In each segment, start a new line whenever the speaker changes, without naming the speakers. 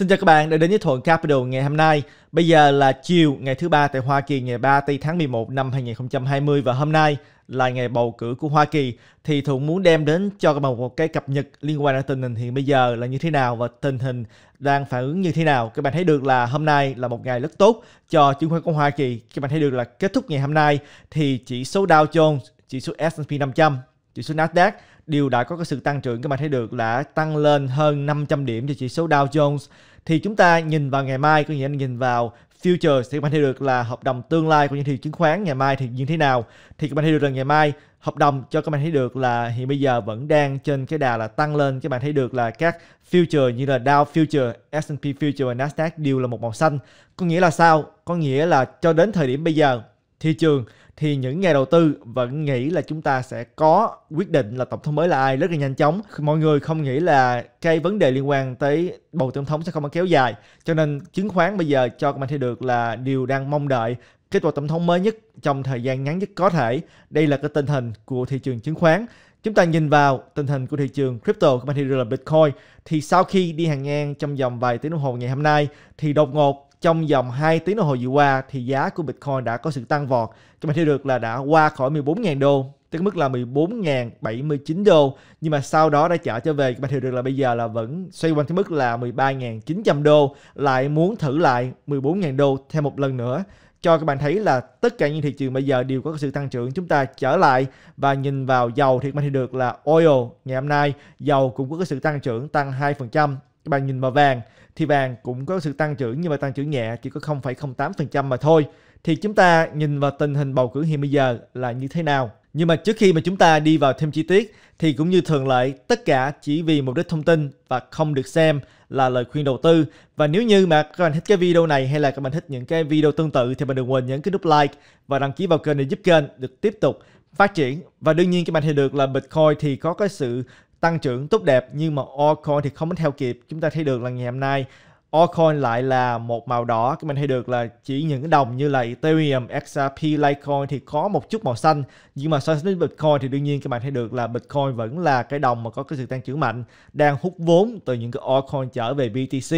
Xin chào các bạn đã đến với Thuận Capital ngày hôm nay. Bây giờ là chiều ngày thứ ba tại Hoa Kỳ ngày 3 tây tháng 11 năm 2020 và hôm nay là ngày bầu cử của Hoa Kỳ thì Thuận muốn đem đến cho các bạn một cái cập nhật liên quan đến tình hình hiện bây giờ là như thế nào và tình hình đang phản ứng như thế nào. Các bạn thấy được là hôm nay là một ngày rất tốt cho chứng khoán của Hoa Kỳ. Các bạn thấy được là kết thúc ngày hôm nay thì chỉ số Dow Jones, chỉ số S&P 500, chỉ số Nasdaq đều đã có cái sự tăng trưởng các bạn thấy được là tăng lên hơn 500 điểm cho chỉ số Dow Jones thì chúng ta nhìn vào ngày mai có nghĩa là nhìn vào future thì các bạn thấy được là hợp đồng tương lai của những thị chứng khoán ngày mai thì như thế nào thì các bạn thấy được là ngày mai hợp đồng cho các bạn thấy được là hiện bây giờ vẫn đang trên cái đà là tăng lên các bạn thấy được là các future như là Dow future, S&P future và Nasdaq đều là một màu xanh có nghĩa là sao có nghĩa là cho đến thời điểm bây giờ thị trường thì những nhà đầu tư vẫn nghĩ là chúng ta sẽ có quyết định là tổng thống mới là ai rất là nhanh chóng. Mọi người không nghĩ là cái vấn đề liên quan tới bầu tổng thống sẽ không có kéo dài. Cho nên chứng khoán bây giờ cho các bạn thấy được là điều đang mong đợi kết quả tổng thống mới nhất trong thời gian ngắn nhất có thể. Đây là cái tình hình của thị trường chứng khoán. Chúng ta nhìn vào tình hình của thị trường crypto, các bạn thấy được là Bitcoin thì sau khi đi hàng ngang trong vòng vài tiếng đồng hồ ngày hôm nay thì đột ngột trong vòng 2 tiếng đồng hồ vừa qua thì giá của Bitcoin đã có sự tăng vọt. Các bạn thấy được là đã qua khỏi 14.000 đô tới mức là 14.079 đô nhưng mà sau đó đã trả trở về các bạn hiểu được là bây giờ là vẫn xoay quanh cái mức là 13.900 đô lại muốn thử lại 14.000 đô thêm một lần nữa cho các bạn thấy là tất cả những thị trường bây giờ đều có sự tăng trưởng chúng ta trở lại và nhìn vào dầu thì các bạn thấy được là oil ngày hôm nay dầu cũng có sự tăng trưởng tăng 2% bạn nhìn vào vàng thì vàng cũng có sự tăng trưởng nhưng mà tăng trưởng nhẹ chỉ có 0,08% mà thôi. Thì chúng ta nhìn vào tình hình bầu cử hiện bây giờ là như thế nào? Nhưng mà trước khi mà chúng ta đi vào thêm chi tiết thì cũng như thường lệ tất cả chỉ vì mục đích thông tin và không được xem là lời khuyên đầu tư. Và nếu như mà các bạn thích cái video này hay là các bạn thích những cái video tương tự thì bạn đừng quên nhấn cái nút like và đăng ký vào kênh để giúp kênh được tiếp tục phát triển và đương nhiên các bạn thấy được là Bitcoin thì có cái sự tăng trưởng tốt đẹp nhưng mà altcoin thì không có theo kịp chúng ta thấy được là ngày hôm nay altcoin lại là một màu đỏ các bạn thấy được là chỉ những cái đồng như là Ethereum, XRP, Litecoin thì có một chút màu xanh nhưng mà so sánh với Bitcoin thì đương nhiên các bạn thấy được là Bitcoin vẫn là cái đồng mà có cái sự tăng trưởng mạnh đang hút vốn từ những cái altcoin trở về BTC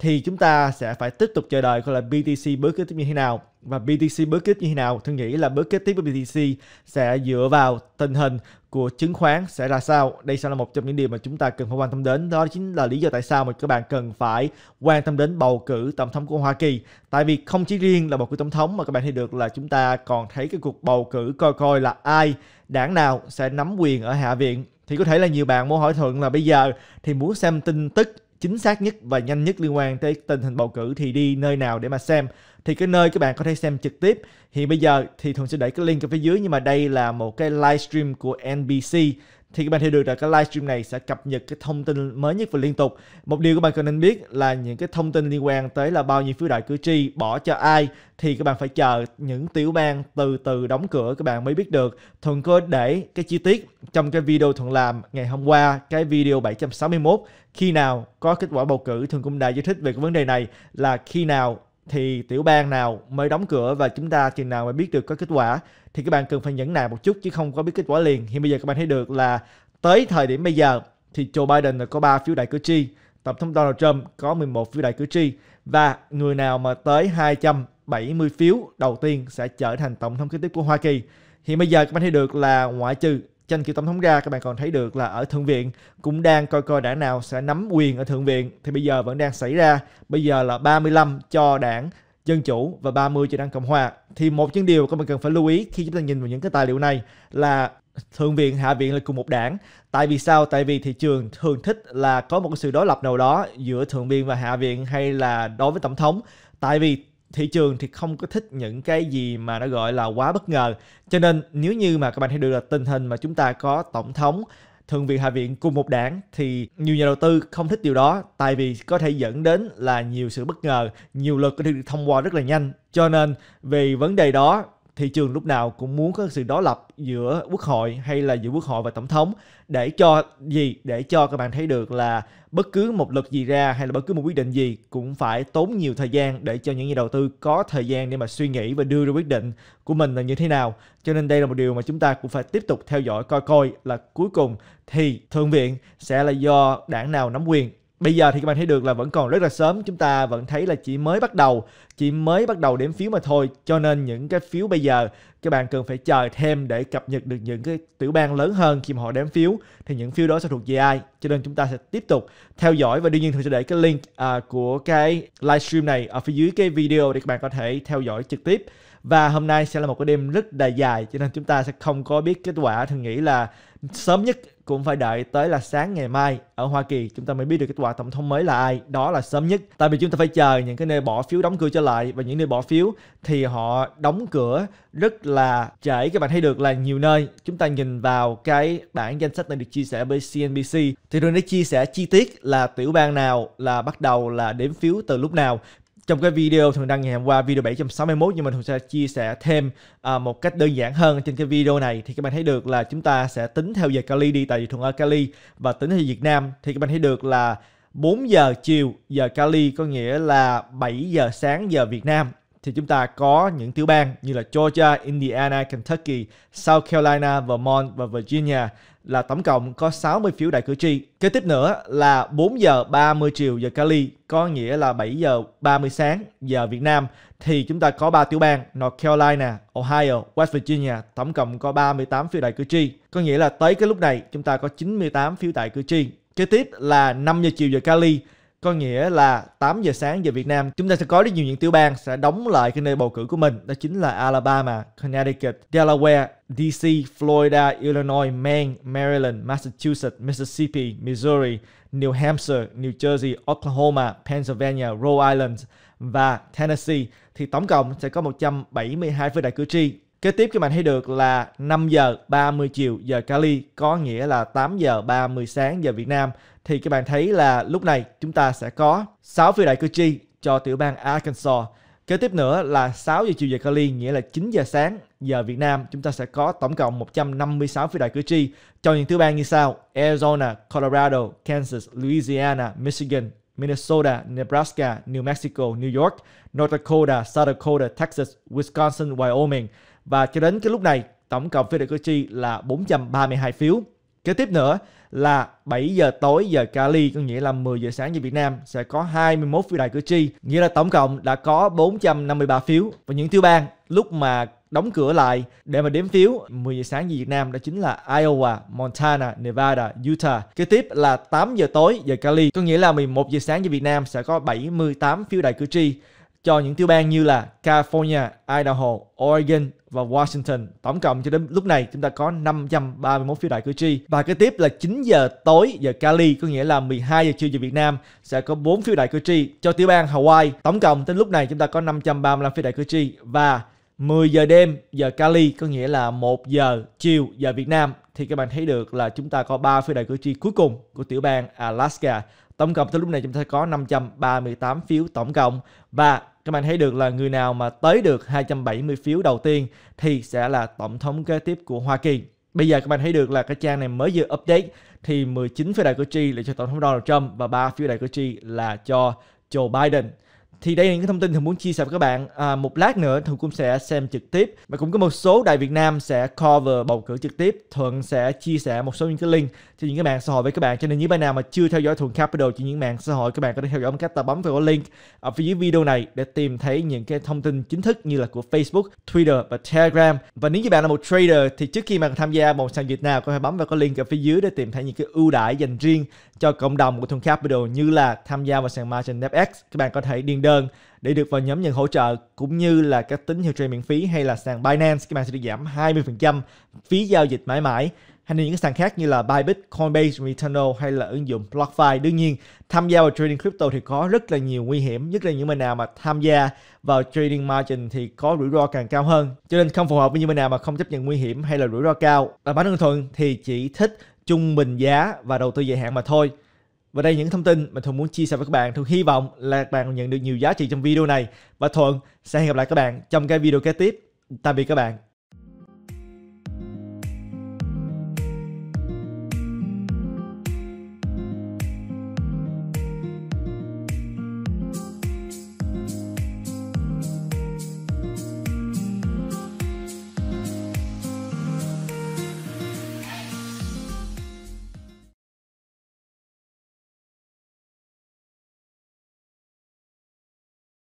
thì chúng ta sẽ phải tiếp tục chờ đợi coi là BTC bước kế tiếp như thế nào và BTC bước tiếp như thế nào? Thương nghĩ là bước kế tiếp của BTC sẽ dựa vào tình hình của chứng khoán sẽ ra sao? Đây sẽ là một trong những điều mà chúng ta cần phải quan tâm đến. Đó chính là lý do tại sao mà các bạn cần phải quan tâm đến bầu cử tổng thống của Hoa Kỳ. Tại vì không chỉ riêng là bầu cử tổng thống mà các bạn thấy được là chúng ta còn thấy cái cuộc bầu cử coi coi là ai, đảng nào sẽ nắm quyền ở Hạ viện. Thì có thể là nhiều bạn muốn hỏi Thuận là bây giờ thì muốn xem tin tức chính xác nhất và nhanh nhất liên quan tới tình hình bầu cử thì đi nơi nào để mà xem thì cái nơi các bạn có thể xem trực tiếp hiện bây giờ thì thường sẽ để cái link ở phía dưới nhưng mà đây là một cái livestream của NBC thì các bạn hiểu được là cái livestream này sẽ cập nhật cái thông tin mới nhất và liên tục. Một điều các bạn cần nên biết là những cái thông tin liên quan tới là bao nhiêu phiếu đại cử tri bỏ cho ai thì các bạn phải chờ những tiểu bang từ từ đóng cửa các bạn mới biết được. Thuận có để cái chi tiết trong cái video Thuận làm ngày hôm qua, cái video 761 khi nào có kết quả bầu cử thường cũng đã giải thích về cái vấn đề này là khi nào thì tiểu bang nào mới đóng cửa và chúng ta chừng nào mới biết được có kết quả thì các bạn cần phải nhẫn nại một chút chứ không có biết kết quả liền. Hiện bây giờ các bạn thấy được là tới thời điểm bây giờ thì Joe Biden là có 3 phiếu đại cử tri, Tổng thống Donald Trump có 11 phiếu đại cử tri và người nào mà tới 270 phiếu đầu tiên sẽ trở thành tổng thống kế tiếp của Hoa Kỳ. Hiện bây giờ các bạn thấy được là ngoại trừ tranh cử tổng thống ra các bạn còn thấy được là ở thượng viện cũng đang coi coi đảng nào sẽ nắm quyền ở thượng viện thì bây giờ vẫn đang xảy ra bây giờ là 35 cho đảng Dân Chủ và 30 cho đảng Cộng Hòa. Thì một những điều các bạn cần phải lưu ý khi chúng ta nhìn vào những cái tài liệu này là Thượng viện, Hạ viện là cùng một đảng. Tại vì sao? Tại vì thị trường thường thích là có một cái sự đối lập nào đó giữa Thượng viện và Hạ viện hay là đối với Tổng thống. Tại vì thị trường thì không có thích những cái gì mà nó gọi là quá bất ngờ cho nên nếu như mà các bạn thấy được là tình hình mà chúng ta có tổng thống thượng viện hạ viện cùng một đảng thì nhiều nhà đầu tư không thích điều đó tại vì có thể dẫn đến là nhiều sự bất ngờ nhiều luật có thể được thông qua rất là nhanh cho nên vì vấn đề đó thị trường lúc nào cũng muốn có sự đối lập giữa quốc hội hay là giữa quốc hội và tổng thống để cho gì để cho các bạn thấy được là bất cứ một luật gì ra hay là bất cứ một quyết định gì cũng phải tốn nhiều thời gian để cho những nhà đầu tư có thời gian để mà suy nghĩ và đưa ra quyết định của mình là như thế nào cho nên đây là một điều mà chúng ta cũng phải tiếp tục theo dõi coi coi là cuối cùng thì thượng viện sẽ là do đảng nào nắm quyền Bây giờ thì các bạn thấy được là vẫn còn rất là sớm, chúng ta vẫn thấy là chỉ mới bắt đầu, chỉ mới bắt đầu đếm phiếu mà thôi. Cho nên những cái phiếu bây giờ các bạn cần phải chờ thêm để cập nhật được những cái tiểu bang lớn hơn khi mà họ đếm phiếu thì những phiếu đó sẽ thuộc về ai. Cho nên chúng ta sẽ tiếp tục theo dõi và đương nhiên thường sẽ để cái link à, của cái livestream này ở phía dưới cái video để các bạn có thể theo dõi trực tiếp. Và hôm nay sẽ là một cái đêm rất là dài cho nên chúng ta sẽ không có biết kết quả. Thường nghĩ là sớm nhất cũng phải đợi tới là sáng ngày mai ở Hoa Kỳ chúng ta mới biết được kết quả tổng thống mới là ai đó là sớm nhất tại vì chúng ta phải chờ những cái nơi bỏ phiếu đóng cửa trở lại và những nơi bỏ phiếu thì họ đóng cửa rất là trễ các bạn thấy được là nhiều nơi chúng ta nhìn vào cái bản danh sách này được chia sẻ bởi CNBC thì rồi nó chia sẻ chi tiết là tiểu bang nào là bắt đầu là đếm phiếu từ lúc nào trong cái video thường đăng ngày hôm qua video 761 nhưng mình thường sẽ chia sẻ thêm à, một cách đơn giản hơn trên cái video này thì các bạn thấy được là chúng ta sẽ tính theo giờ Cali đi tại vì thường ở Cali và tính theo Việt Nam thì các bạn thấy được là 4 giờ chiều giờ Cali có nghĩa là 7 giờ sáng giờ Việt Nam thì chúng ta có những tiểu bang như là Georgia, Indiana, Kentucky, South Carolina, Vermont và Virginia là tổng cộng có 60 phiếu đại cử tri. Kế tiếp nữa là 4 giờ 30 chiều giờ Cali, có nghĩa là 7 giờ 30 sáng giờ Việt Nam thì chúng ta có 3 tiểu bang North Carolina, Ohio, West Virginia, tổng cộng có 38 phiếu đại cử tri. Có nghĩa là tới cái lúc này chúng ta có 98 phiếu đại cử tri. Kế tiếp là 5 giờ chiều giờ Cali có nghĩa là 8 giờ sáng giờ Việt Nam chúng ta sẽ có rất nhiều những tiểu bang sẽ đóng lại cái nơi bầu cử của mình đó chính là Alabama, Connecticut, Delaware, DC, Florida, Illinois, Maine, Maryland, Massachusetts, Mississippi, Missouri, New Hampshire, New Jersey, Oklahoma, Pennsylvania, Rhode Island và Tennessee thì tổng cộng sẽ có 172 phiếu đại cử tri Kế tiếp các bạn thấy được là 5 giờ 30 chiều giờ Cali có nghĩa là 8 giờ 30 sáng giờ Việt Nam. Thì các bạn thấy là lúc này chúng ta sẽ có 6 phiếu đại cử tri cho tiểu bang Arkansas. Kế tiếp nữa là 6 giờ chiều giờ Cali nghĩa là 9 giờ sáng giờ Việt Nam chúng ta sẽ có tổng cộng 156 phiếu đại cử tri cho những tiểu bang như sau Arizona, Colorado, Kansas, Louisiana, Michigan, Minnesota, Nebraska, New Mexico, New York, North Dakota, South Dakota, Texas, Wisconsin, Wyoming, và cho đến cái lúc này, tổng cộng phiếu đại cử tri là 432 phiếu. Kế tiếp nữa là 7 giờ tối giờ Cali, có nghĩa là 10 giờ sáng giờ Việt Nam sẽ có 21 phiếu đại cử tri, nghĩa là tổng cộng đã có 453 phiếu. Và những tiểu bang lúc mà đóng cửa lại để mà đếm phiếu 10 giờ sáng giờ Việt Nam đó chính là Iowa, Montana, Nevada, Utah. Kế tiếp là 8 giờ tối giờ Cali, có nghĩa là 11 giờ sáng giờ Việt Nam sẽ có 78 phiếu đại cử tri cho những tiểu bang như là California, Idaho, Oregon và Washington. Tổng cộng cho đến lúc này chúng ta có 531 phiếu đại cử tri. Và kế tiếp là 9 giờ tối giờ Cali, có nghĩa là 12 giờ trưa giờ Việt Nam sẽ có 4 phiếu đại cử tri cho tiểu bang Hawaii. Tổng cộng đến lúc này chúng ta có 535 phiếu đại cử tri và 10 giờ đêm giờ Cali có nghĩa là 1 giờ chiều giờ Việt Nam thì các bạn thấy được là chúng ta có 3 phiếu đại cử tri cuối cùng của tiểu bang Alaska. Tổng cộng tới lúc này chúng ta có 538 phiếu tổng cộng và các bạn thấy được là người nào mà tới được 270 phiếu đầu tiên thì sẽ là tổng thống kế tiếp của Hoa Kỳ. Bây giờ các bạn thấy được là cái trang này mới vừa update thì 19 phiếu đại cử tri là cho tổng thống Donald Trump và 3 phiếu đại cử tri là cho Joe Biden thì đây là những cái thông tin thường muốn chia sẻ với các bạn à, một lát nữa thường cũng sẽ xem trực tiếp và cũng có một số đài Việt Nam sẽ cover bầu cử trực tiếp thuận sẽ chia sẻ một số những cái link cho những cái mạng xã hội với các bạn cho nên những bạn nào mà chưa theo dõi thuận capital trên những mạng xã hội các bạn có thể theo dõi bằng cách ta bấm vào cái link ở phía dưới video này để tìm thấy những cái thông tin chính thức như là của Facebook, Twitter và Telegram và nếu như bạn là một trader thì trước khi mà tham gia một sàn dịch nào có thể bấm vào cái link ở phía dưới để tìm thấy những cái ưu đãi dành riêng cho cộng đồng của Thuận Capital như là tham gia vào sàn margin DevX. Các bạn có thể điền đơn để được vào nhóm nhận hỗ trợ cũng như là các tín hiệu trade miễn phí hay là sàn Binance các bạn sẽ được giảm 20% phí giao dịch mãi mãi hay là những sàn khác như là Bybit, Coinbase, Returnal hay là ứng dụng BlockFi. Đương nhiên, tham gia vào trading crypto thì có rất là nhiều nguy hiểm, nhất là những người nào mà tham gia vào trading margin thì có rủi ro càng cao hơn. Cho nên không phù hợp với những người nào mà không chấp nhận nguy hiểm hay là rủi ro cao. Và bản thân Thuận thì chỉ thích trung bình giá và đầu tư dài hạn mà thôi. Và đây những thông tin mà Thuận muốn chia sẻ với các bạn. Thuận hy vọng là các bạn nhận được nhiều giá trị trong video này. Và Thuận sẽ hẹn gặp lại các bạn trong cái video kế tiếp. Tạm biệt các bạn.